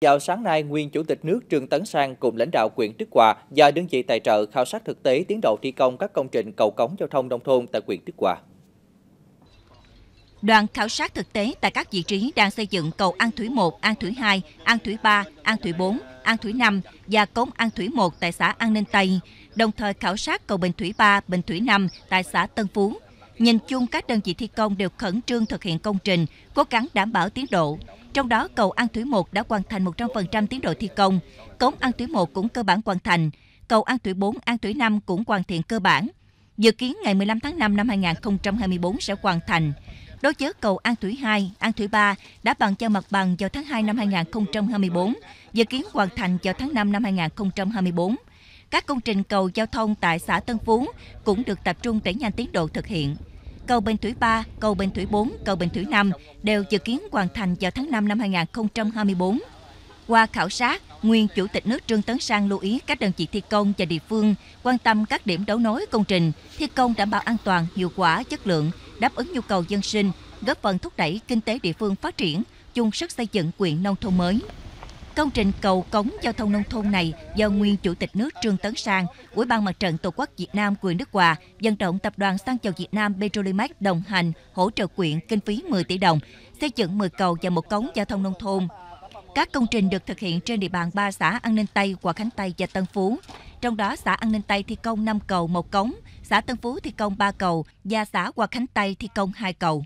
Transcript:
Vào sáng nay, nguyên Chủ tịch nước Trương Tấn Sang cùng lãnh đạo quyện Đức Hòa và đơn vị tài trợ khảo sát thực tế tiến độ thi công các công trình cầu cống giao thông nông thôn tại quyện Đức Hòa. Đoàn khảo sát thực tế tại các vị trí đang xây dựng cầu An Thủy 1, An Thủy 2, An Thủy 3, An Thủy 4, An Thủy 5 và cống An Thủy 1 tại xã An Ninh Tây, đồng thời khảo sát cầu Bình Thủy 3, Bình Thủy 5 tại xã Tân Phú. Nhìn chung các đơn vị thi công đều khẩn trương thực hiện công trình, cố gắng đảm bảo tiến độ. Trong đó, cầu An Thủy 1 đã hoàn thành 100% tiến độ thi công, cống An Thủy 1 cũng cơ bản hoàn thành, cầu An Thủy 4, An Thủy 5 cũng hoàn thiện cơ bản. Dự kiến ngày 15 tháng 5 năm 2024 sẽ hoàn thành. Đối với cầu An Thủy 2, An Thủy 3 đã bàn giao mặt bằng vào tháng 2 năm 2024, dự kiến hoàn thành vào tháng 5 năm 2024. Các công trình cầu giao thông tại xã Tân Phú cũng được tập trung đẩy nhanh tiến độ thực hiện cầu Bình Thủy 3, cầu Bình Thủy 4, cầu Bình Thủy 5 đều dự kiến hoàn thành vào tháng 5 năm 2024. Qua khảo sát, nguyên Chủ tịch nước Trương Tấn Sang lưu ý các đơn vị thi công và địa phương quan tâm các điểm đấu nối công trình, thi công đảm bảo an toàn, hiệu quả, chất lượng, đáp ứng nhu cầu dân sinh, góp phần thúc đẩy kinh tế địa phương phát triển, chung sức xây dựng quyện nông thôn mới. Công trình cầu cống giao thông nông thôn này do nguyên Chủ tịch nước Trương Tấn Sang, Ủy ban Mặt trận Tổ quốc Việt Nam quyền Đức Hòa, dân trọng Tập đoàn Xăng dầu Việt Nam Petrolimax đồng hành hỗ trợ quyện kinh phí 10 tỷ đồng, xây dựng 10 cầu và một cống giao thông nông thôn. Các công trình được thực hiện trên địa bàn 3 xã An Ninh Tây, Hòa Khánh Tây và Tân Phú. Trong đó, xã An Ninh Tây thi công 5 cầu 1 cống, xã Tân Phú thi công 3 cầu và xã Hòa Khánh Tây thi công 2 cầu.